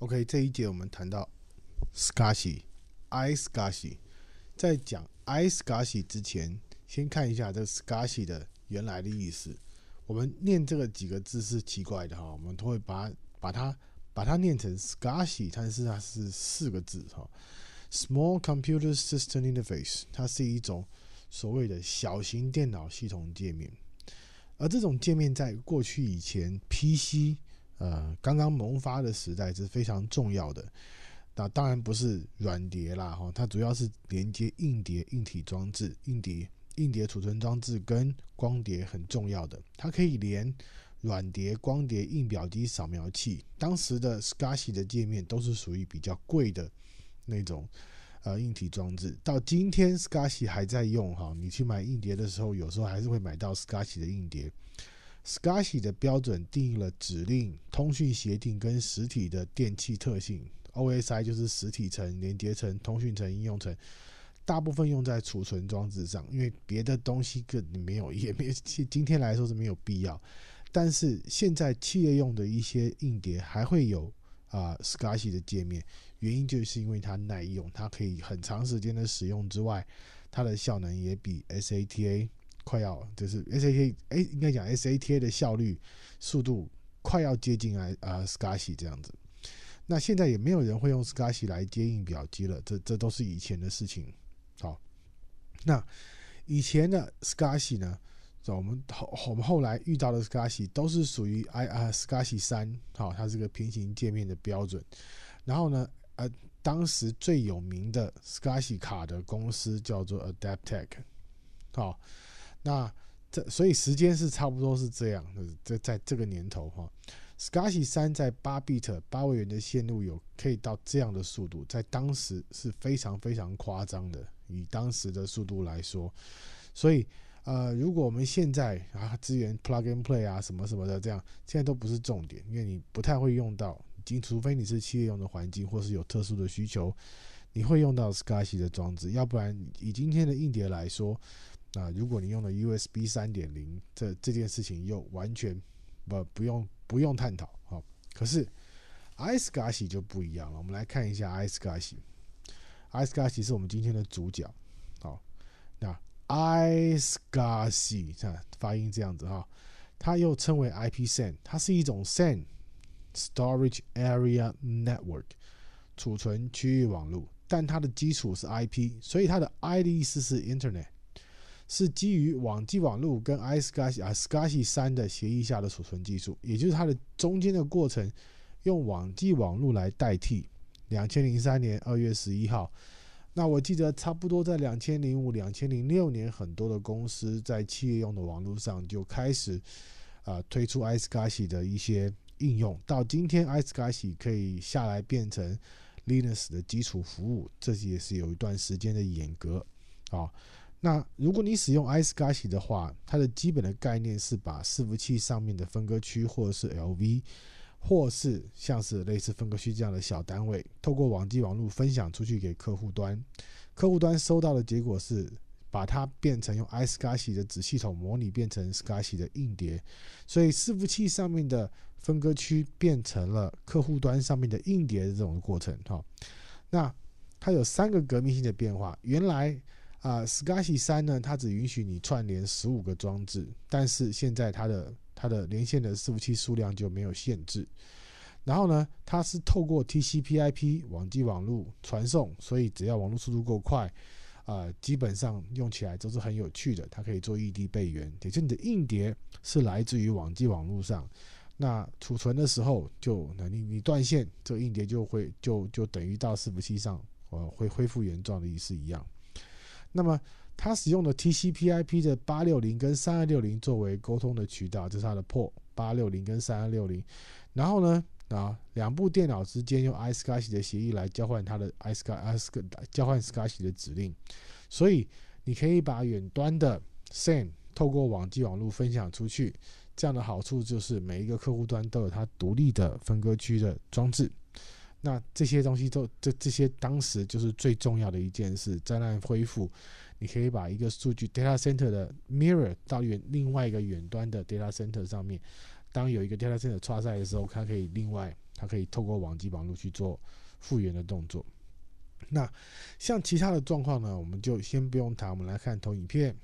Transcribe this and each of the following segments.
OK，这一节我们谈到 SCSI，I SCSI。在讲 I SCSI 之前，先看一下这 SCSI 的原来的意思。我们念这个几个字是奇怪的哈，我们都会把把它把它念成 SCSI，但是它是四个字哈。Small Computer System Interface，它是一种所谓的小型电脑系统界面。而这种界面在过去以前，PC。呃，刚刚萌发的时代是非常重要的。那当然不是软碟啦，哈，它主要是连接硬碟、硬体装置、硬碟、硬碟储存装置跟光碟很重要的。它可以连软碟、光碟、硬表机、扫描器。当时的 Scarcy 的界面都是属于比较贵的那种，呃，硬体装置。到今天 Scarcy 还在用哈，你去买硬碟的时候，有时候还是会买到 Scarcy 的硬碟。SCSI 的标准定义了指令、通讯协定跟实体的电气特性。OSI 就是实体层、连接层、通讯层、应用层，大部分用在储存装置上，因为别的东西更没有，也没今天来说是没有必要。但是现在企业用的一些硬碟还会有啊 SCSI 的界面，原因就是因为它耐用，它可以很长时间的使用之外，它的效能也比 SATA。快要就是 SATA 哎，应该讲 SATA 的效率速度快要接近啊啊 SCSI a 这样子，那现在也没有人会用 SCSI a 来接应表机了，这这都是以前的事情。好，那以前的 SCSI a 呢，我们后我们后来遇到的 SCSI a 都是属于 I 啊 SCSI a 三好，它是个平行界面的标准。然后呢，呃，当时最有名的 SCSI a 卡的公司叫做 AdaptTech，好。那这所以时间是差不多是这样，就是这在这个年头哈，SCSI 三在八比特八位元的线路有可以到这样的速度，在当时是非常非常夸张的，以当时的速度来说。所以呃，如果我们现在啊，资源 Plug and Play 啊，什么什么的这样，现在都不是重点，因为你不太会用到，除除非你是企业用的环境或是有特殊的需求，你会用到 SCSI 的装置，要不然以今天的硬碟来说。那如果你用了 USB 三点零，这这件事情又完全不不用不用探讨啊。可是 iSCSI 就不一样了。我们来看一下 iSCSI，iSCSI 是我们今天的主角。好，那 iSCSI 看发音这样子哈，它又称为 IP SAN，它是一种 SAN Storage Area Network 储存区域网络，但它的基础是 IP，所以它的 I 的意思是 Internet。是基于网际网络跟 ISCSI 啊，SCSI 三的协议下的储存技术，也就是它的中间的过程，用网际网络来代替。两千零三年二月十一号，那我记得差不多在两千零五、两千零六年，很多的公司在企业用的网络上就开始啊推出 ISCSI 的一些应用。到今天，ISCSI 可以下来变成 Linux 的基础服务，这也是有一段时间的演革啊。那如果你使用 iSCSI 的话，它的基本的概念是把伺服器上面的分割区，或者是 LV，或是像是类似分割区这样的小单位，透过网际网络分享出去给客户端。客户端收到的结果是把它变成用 iSCSI 的子系统模拟变成 SCSI 的硬碟，所以伺服器上面的分割区变成了客户端上面的硬碟的这种过程哈。那它有三个革命性的变化，原来。啊，Scsi 三呢，它只允许你串联十五个装置，但是现在它的它的连线的伺服器数量就没有限制。然后呢，它是透过 TCP/IP 网际网络传送，所以只要网络速度够快，啊，基本上用起来都是很有趣的。它可以做异地备援，也就你的硬碟是来自于网际网络上，那储存的时候就，那你你断线，这硬碟就会就就等于到伺服器上，呃，会恢复原状的意思一样。那么，它使用的 TCP/IP 的八六零跟三二六零作为沟通的渠道，这是它的 port 八六零跟三二六零。然后呢，啊，两部电脑之间用 i SCSI 的协议来交换它的 i SCSI 交换 SCSI 的指令。所以，你可以把远端的 SAN 透过网际网络分享出去。这样的好处就是，每一个客户端都有它独立的分割区的装置。那这些东西都，这这些当时就是最重要的一件事，灾难恢复。你可以把一个数据 data center 的 mirror 到远另外一个远端的 data center 上面。当有一个 data center 插在的时候，它可以另外，它可以透过网际网络去做复原的动作。那像其他的状况呢，我们就先不用谈，我们来看投影片。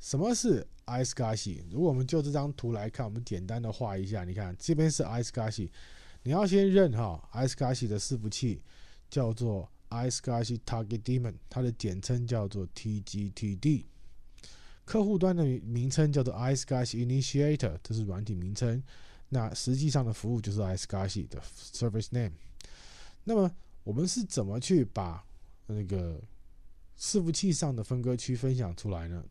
什么是 iSCSI？如果我们就这张图来看，我们简单的画一下，你看这边是 iSCSI。你要先认哈，iSCSI 的伺服器叫做 iSCSI Target Daemon，它的简称叫做 TGTD。客户端的名称叫做 iSCSI Initiator，这是软体名称。那实际上的服务就是 iSCSI 的 service name。那么我们是怎么去把那个伺服器上的分割区分享出来呢？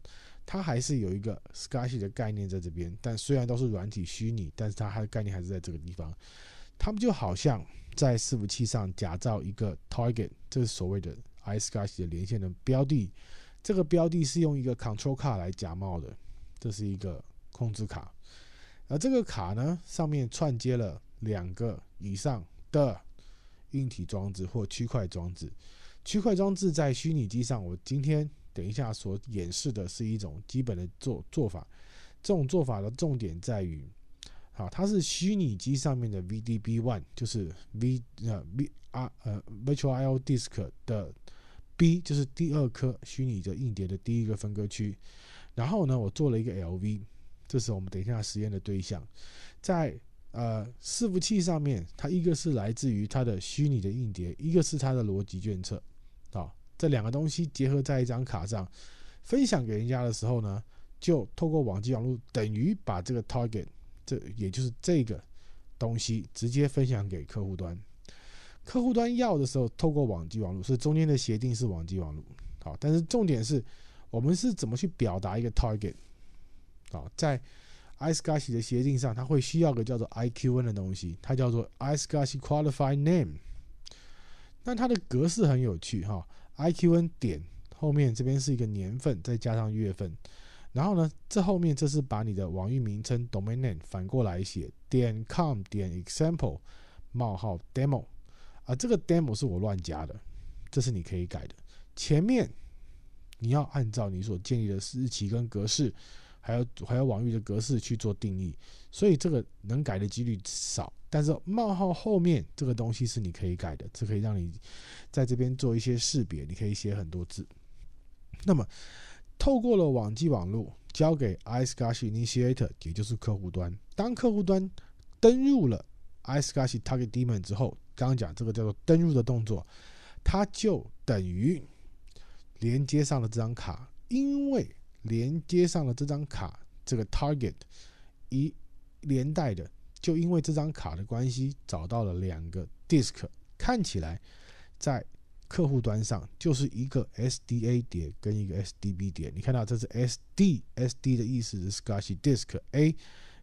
它还是有一个 s c s h 的概念在这边，但虽然都是软体虚拟，但是它它的概念还是在这个地方。他们就好像在伺服器上假造一个 target，这是所谓的 i s c s h 的连线的标的。这个标的是用一个 control c r 来假冒的，这是一个控制卡。而这个卡呢，上面串接了两个以上的硬体装置或区块装置。区块装置在虚拟机上，我今天。等一下，所演示的是一种基本的做做法。这种做法的重点在于，好，它是虚拟机上面的 v d b one，就是 V 呃 VR 呃 Virtual I/O Disk 的 B，就是第二颗虚拟的硬碟的第一个分割区。然后呢，我做了一个 LV，这是我们等一下实验的对象。在呃伺服器上面，它一个是来自于它的虚拟的硬碟，一个是它的逻辑卷册，啊。这两个东西结合在一张卡上，分享给人家的时候呢，就透过网际网络，等于把这个 target，这也就是这个东西直接分享给客户端。客户端要的时候，透过网际网络，所以中间的协定是网际网络。好，但是重点是我们是怎么去表达一个 target。好，在 iSCSI 的协定上，它会需要个叫做 iQN 的东西，它叫做 iSCSI Qualified Name。那它的格式很有趣哈。iQN 点后面这边是一个年份，再加上月份，然后呢，这后面这是把你的网域名称 domain name 反过来写，点 com 点 example 冒号 demo 啊，这个 demo 是我乱加的，这是你可以改的。前面你要按照你所建立的日期跟格式，还有还有网域的格式去做定义，所以这个能改的几率少。但是冒号后面这个东西是你可以改的，这可以让你在这边做一些识别，你可以写很多字。那么透过了网际网络，交给 i s c s h initiator，也就是客户端。当客户端登入了 i s c s h target d e m o n 之后，刚刚讲这个叫做登入的动作，它就等于连接上了这张卡。因为连接上了这张卡，这个 target 一连带的。就因为这张卡的关系，找到了两个 disk，看起来在客户端上就是一个 sda 点跟一个 sdb 点。你看到这是 sd sd 的意思是 s c u z h y disk a，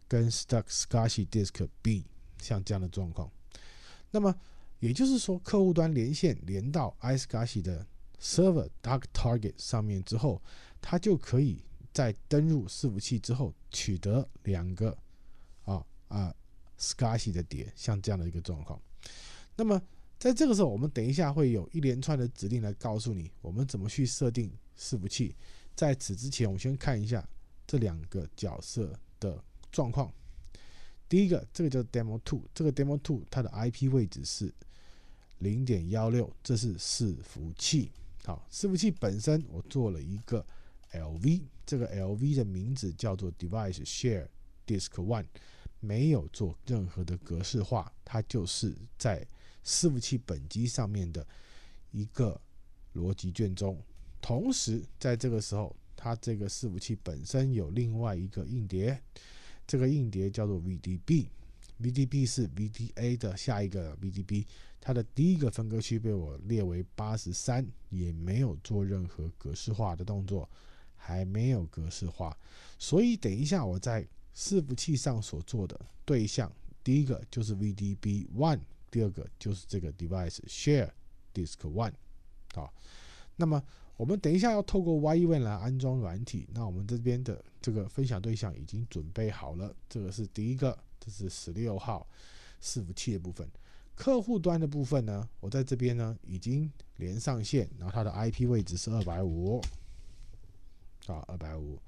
跟 stuck s c u z h y disk b，像这样的状况。那么也就是说，客户端连线连到 i s c a s h i 的 server dark target 上面之后，它就可以在登入伺服器之后取得两个啊啊。s c a r c i 的碟像这样的一个状况，那么在这个时候，我们等一下会有一连串的指令来告诉你，我们怎么去设定伺服器。在此之前，我们先看一下这两个角色的状况。第一个，这个叫 Demo Two，这个 Demo Two 它的 IP 位置是0.16，这是伺服器。好，伺服器本身我做了一个 LV，这个 LV 的名字叫做 Device Share Disk One。没有做任何的格式化，它就是在伺服器本机上面的一个逻辑卷宗。同时，在这个时候，它这个伺服器本身有另外一个硬碟，这个硬碟叫做 VDB，VDB 是 VDA 的下一个 VDB，它的第一个分割区被我列为八十三，也没有做任何格式化的动作，还没有格式化，所以等一下我再。伺服器上所做的对象，第一个就是 vdb one，第二个就是这个 device share disk one。好，那么我们等一下要透过 ye 来 n 安装软体，那我们这边的这个分享对象已经准备好了，这个是第一个，这是十六号伺服器的部分。客户端的部分呢，我在这边呢已经连上线，然后它的 IP 位置是二百五，啊，二百五。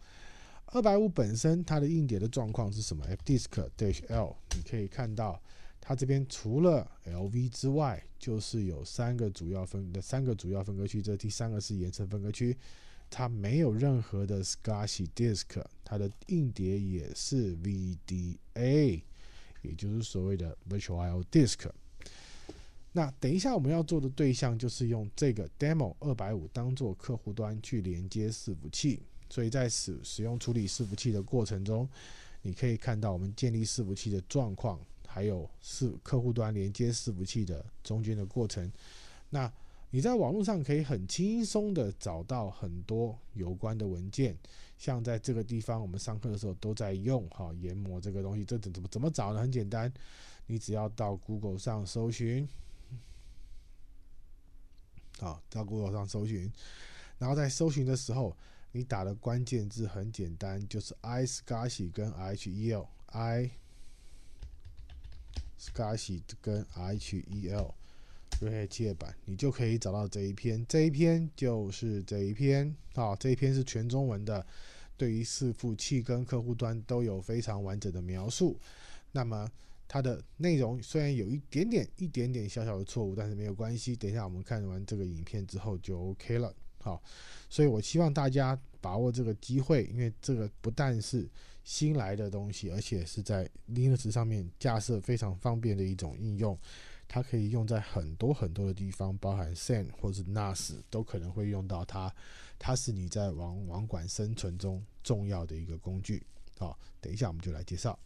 二百五本身它的硬碟的状况是什么？F disk dash L，你可以看到它这边除了 L V 之外，就是有三个主要分的三个主要分割区。这第三个是延伸分割区，它没有任何的 scarsy disk，它的硬碟也是 V D A，也就是所谓的 virtual disk。那等一下我们要做的对象就是用这个 demo 二百五当做客户端去连接伺服器。所以在使使用处理伺服器的过程中，你可以看到我们建立伺服器的状况，还有是客户端连接伺服器的中间的过程。那你在网络上可以很轻松的找到很多有关的文件，像在这个地方我们上课的时候都在用哈研磨这个东西，这怎怎么怎么找呢？很简单，你只要到 Google 上搜寻，好到 Google 上搜寻，然后在搜寻的时候。你打的关键字很简单，就是 i scsi a 跟 h e l i scsi a 跟 h e l 这些版，你就可以找到这一篇。这一篇就是这一篇啊，这一篇是全中文的，对于伺服器跟客户端都有非常完整的描述。那么它的内容虽然有一点点、一点点小小的错误，但是没有关系。等一下我们看完这个影片之后就 OK 了。好，所以我希望大家把握这个机会，因为这个不但是新来的东西，而且是在 Linux 上面架设非常方便的一种应用，它可以用在很多很多的地方，包含 SAN 或者是 NAS 都可能会用到它，它是你在网网管生存中重要的一个工具。好，等一下我们就来介绍。